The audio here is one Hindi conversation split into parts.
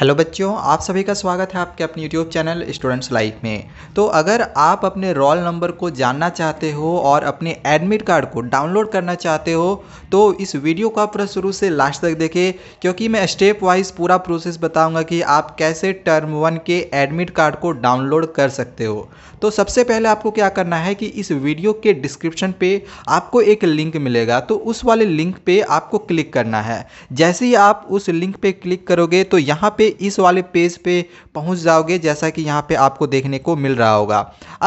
हेलो बच्चों आप सभी का स्वागत है आपके अपने यूट्यूब चैनल स्टूडेंट्स लाइफ में तो अगर आप अपने रोल नंबर को जानना चाहते हो और अपने एडमिट कार्ड को डाउनलोड करना चाहते हो तो इस वीडियो को आप शुरू से लास्ट तक देखें क्योंकि मैं स्टेप वाइज पूरा प्रोसेस बताऊंगा कि आप कैसे टर्म वन के एडमिट कार्ड को डाउनलोड कर सकते हो तो सबसे पहले आपको क्या करना है कि इस वीडियो के डिस्क्रिप्शन पर आपको एक लिंक मिलेगा तो उस वाले लिंक पर आपको क्लिक करना है जैसे ही आप उस लिंक पर क्लिक करोगे तो यहाँ पर इस वाले पेज पे पहुंच जाओगे जैसा कि यहाँ पे आपको देखने को मिल रहा होगा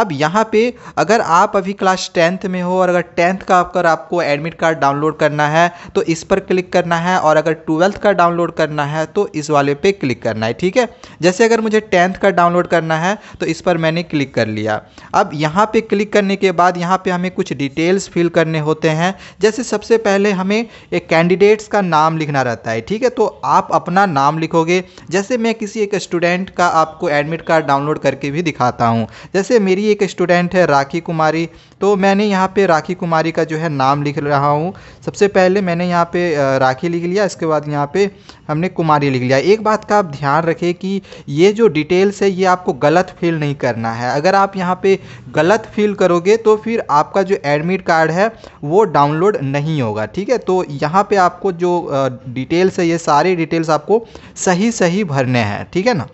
अब यहाँ पे अगर आप अभी क्लास टेंथ में हो और अगर टेंथ का अगर आपको एडमिट कार्ड डाउनलोड करना है तो इस पर क्लिक करना है और अगर ट्वेल्थ का डाउनलोड करना है तो इस वाले पे क्लिक करना है ठीक है जैसे अगर मुझे टेंथ का डाउनलोड करना है तो इस पर मैंने क्लिक कर लिया अब यहाँ पर क्लिक करने के बाद यहाँ पर हमें कुछ डिटेल्स फिल करने होते हैं जैसे सबसे पहले हमें एक कैंडिडेट्स का नाम लिखना रहता है ठीक है तो आप अपना नाम लिखोगे जैसे मैं किसी एक स्टूडेंट का आपको एडमिट कार्ड डाउनलोड करके भी दिखाता हूँ जैसे मेरी एक स्टूडेंट है राखी कुमारी तो मैंने यहाँ पे राखी कुमारी का जो है नाम लिख रहा हूँ सबसे पहले मैंने यहाँ पे राखी लिख लिया इसके बाद यहाँ पे हमने कुमारी लिख लिया एक बात का आप ध्यान रखें कि ये जो डिटेल्स है ये आपको गलत फिल नहीं करना है अगर आप यहाँ पे गलत फिल करोगे तो फिर आपका जो एडमिट कार्ड है वो डाउनलोड नहीं होगा ठीक है तो यहाँ पर आपको जो डिटेल्स है ये सारी डिटेल्स आपको सही सही ही भरने हैं ठीक है ना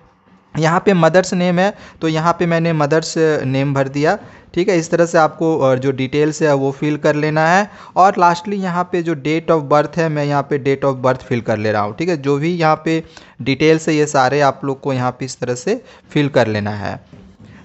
यहाँ पे मदर्स नेम है तो यहाँ पे मैंने मदर्स नेम भर दिया ठीक है इस तरह से आपको जो डिटेल्स है वो फिल कर लेना है और लास्टली यहाँ पे जो डेट ऑफ बर्थ है मैं यहाँ पे डेट ऑफ बर्थ फिल कर ले रहा हूँ ठीक है जो भी यहाँ पे डिटेल्स है ये सारे आप लोग को यहाँ पे इस तरह से फिल कर लेना है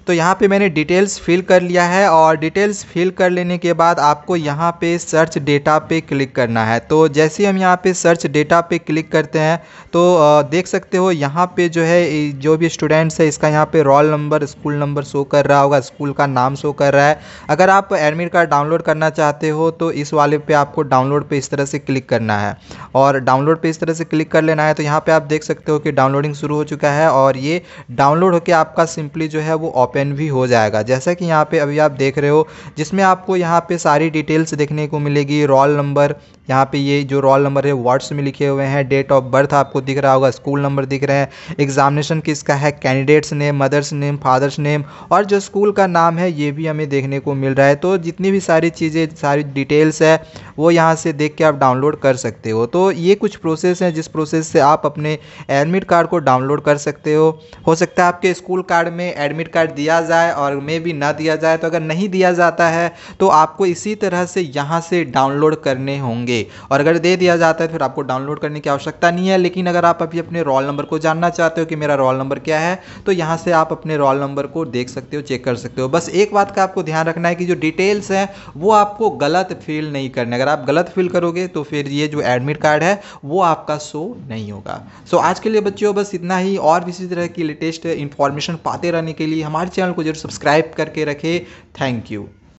तो यहाँ पे मैंने डिटेल्स फिल कर लिया है और डिटेल्स फिल कर लेने के बाद आपको यहाँ पे सर्च डेटा पे क्लिक करना है तो जैसे हम यहाँ पे सर्च डेटा पे क्लिक करते हैं तो देख सकते हो यहाँ पे जो है जो भी स्टूडेंट्स है इसका यहाँ पे roll number school number show कर रहा होगा स्कूल का नाम शो कर रहा है अगर आप एडमिट कार्ड डाउनलोड करना चाहते हो तो इस वाले पर आपको डाउनलोड पर इस तरह से क्लिक करना है और डाउनलोड पर इस तरह से क्लिक कर लेना है तो यहाँ पर आप देख सकते हो कि डाउनलोडिंग शुरू हो चुका है और ये डाउनलोड होकर आपका सिंपली जो है वो ओपन ओपन भी हो जाएगा जैसा कि यहाँ पे अभी आप देख रहे हो जिसमें आपको यहाँ पे सारी डिटेल्स देखने को मिलेगी रोल नंबर यहाँ पे ये जो रोल नंबर है वार्ड्स में लिखे हुए हैं डेट ऑफ बर्थ आपको दिख रहा होगा स्कूल नंबर दिख रहे हैं एग्जामिनेशन किसका है candidates name mother's name father's name और जो स्कूल का नाम है ये भी हमें देखने को मिल रहा है तो जितनी भी सारी चीज़ें सारी डिटेल्स है वो यहाँ से देख के आप डाउनलोड कर सकते हो तो ये कुछ प्रोसेस हैं जिस प्रोसेस से आप अपने एडमिट कार्ड को डाउनलोड कर सकते हो हो सकता है आपके स्कूल कार्ड में एडमिट कार्ड दिया जाए और मे भी ना दिया जाए तो अगर नहीं दिया जाता है तो आपको इसी तरह से यहाँ से डाउनलोड करने होंगे और अगर दे दिया जाता है फिर आपको डाउनलोड करने की आवश्यकता नहीं है लेकिन अगर आप अभी अपने रोल नंबर को जानना चाहते हो कि मेरा रोल नंबर क्या है तो यहाँ से आप अपने रोल नंबर को देख सकते हो चेक कर सकते हो बस एक बात का आपको ध्यान रखना है कि जो डिटेल्स हैं वो आपको गलत फील नहीं करना अगर आप गलत फील करोगे तो फिर ये जो एडमिट कार्ड है वो आपका शो नहीं होगा सो so, आज के लिए बच्चों बस इतना ही और भी इसी तरह की लेटेस्ट इंफॉर्मेशन पाते रहने के लिए हमारे हमारे चैनल को जरूर सब्सक्राइब करके रखें थैंक यू